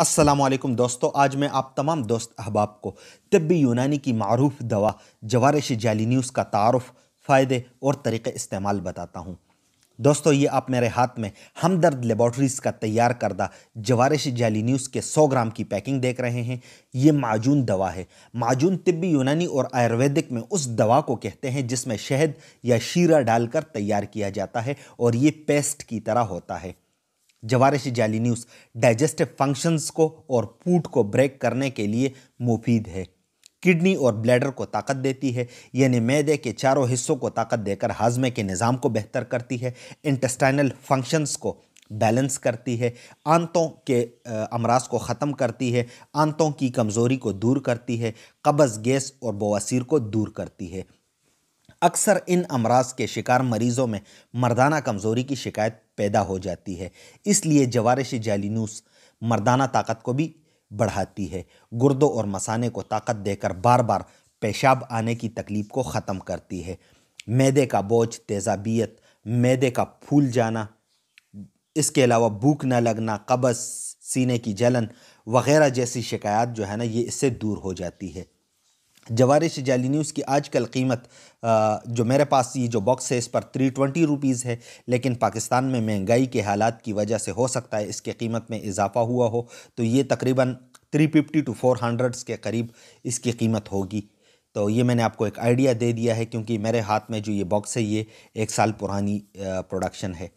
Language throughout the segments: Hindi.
असलम दोस्तों आज मैं आप तमाम दोस्त अहबाब को तबी यूनानी की मरूफ दवा जवारश जाली न्यूज़ का तारफ़ फ़ायदे और तरीक़ इस्तेमाल बताता हूँ दोस्तों ये आप मेरे हाथ में हमदर्द लेबॉट्रीज़ का तैयार करदा जवारश जाली न्यूज़ के 100 ग्राम की पैकिंग देख रहे हैं ये माजून दवा है माजून तबी यूनानी और आयुर्वेदिक में उस दवा को कहते हैं जिसमें शहद या शीरा डालकर तैयार किया जाता है और ये पेस्ट की तरह होता है जवारशी जाली न्यूज़ डाइजेस्टिव फंक्शंस को और पूट को ब्रेक करने के लिए मुफीद है किडनी और ब्लैडर को ताकत देती है यानी मैदे के चारों हिस्सों को ताकत देकर हाजमे के निज़ाम को बेहतर करती है इंटेस्टाइनल फंक्शंस को बैलेंस करती है आंतों के अमराज को ख़त्म करती है आंतों की कमज़ोरी को दूर करती है कब्ज़ गैस और बवासीर को दूर करती है अक्सर इन अमराज के शिकार मरीज़ों में मर्दाना कमज़ोरी की शिकायत पैदा हो जाती है इसलिए जवारश जालिनूस मर्दाना ताकत को भी बढ़ाती है गुर्दों और मसाने को ताकत देकर बार बार पेशाब आने की तकलीफ़ को ख़त्म करती है मैदे का बोझ तेजाबियत मैदे का फूल जाना इसके अलावा भूख न लगना कब्ज़ सीने की जलन वगैरह जैसी शिकायत जो है ना ये इससे दूर हो जाती है जवारिश शजाली न्यूज़ की आज कल कीमत जो मेरे पास ये जो बॉक्स है इस पर थ्री ट्वेंटी रुपीज़ है लेकिन पाकिस्तान में महंगाई के हालात की वजह से हो सकता है इसके कीमत में इजाफा हुआ हो तो ये तकरीबन three fifty two four hundreds के करीब इसकी कीमत होगी तो ये मैंने आपको एक आइडिया दे दिया है क्योंकि मेरे हाथ में जो ये बॉक्स है ये एक साल पुरानी प्रोडक्शन है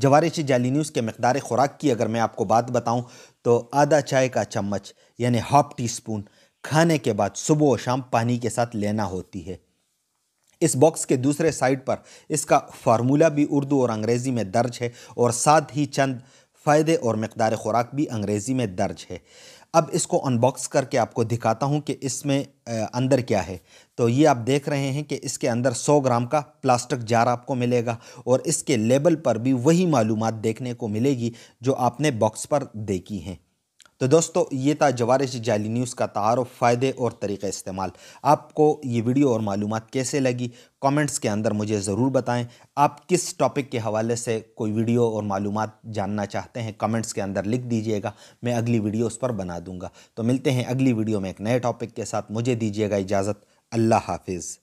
जवारिश जाली न्यूज़ के मकदार खुराक की अगर मैं आपको बात बताऊं तो आधा चाय का चम्मच यानी हाफ टी स्पून खाने के बाद सुबह और शाम पानी के साथ लेना होती है इस बॉक्स के दूसरे साइड पर इसका फार्मूला भी उर्दू और अंग्रेज़ी में दर्ज है और साथ ही चंद फ़ायदे और मकदार ख़ुराक भी अंग्रेज़ी में दर्ज है अब इसको अनबॉक्स करके आपको दिखाता हूँ कि इसमें अंदर क्या है तो ये आप देख रहे हैं कि इसके अंदर 100 ग्राम का प्लास्टिक जार आपको मिलेगा और इसके लेबल पर भी वही मालूम देखने को मिलेगी जो आपने बॉक्स पर देखी हैं तो दोस्तों ये था जवारिश जाली न्यूज़ का तारफ़ फ़ायदे और तरीक़े इस्तेमाल आपको ये वीडियो और मालूम कैसे लगी कमेंट्स के अंदर मुझे ज़रूर बताएं आप किस टॉपिक के हवाले से कोई वीडियो और मालूम जानना चाहते हैं कमेंट्स के अंदर लिख दीजिएगा मैं अगली वीडियो उस पर बना दूंगा तो मिलते हैं अगली वीडियो में एक नए टॉपिक के साथ मुझे दीजिएगा इजाज़त अल्लाह हाफिज़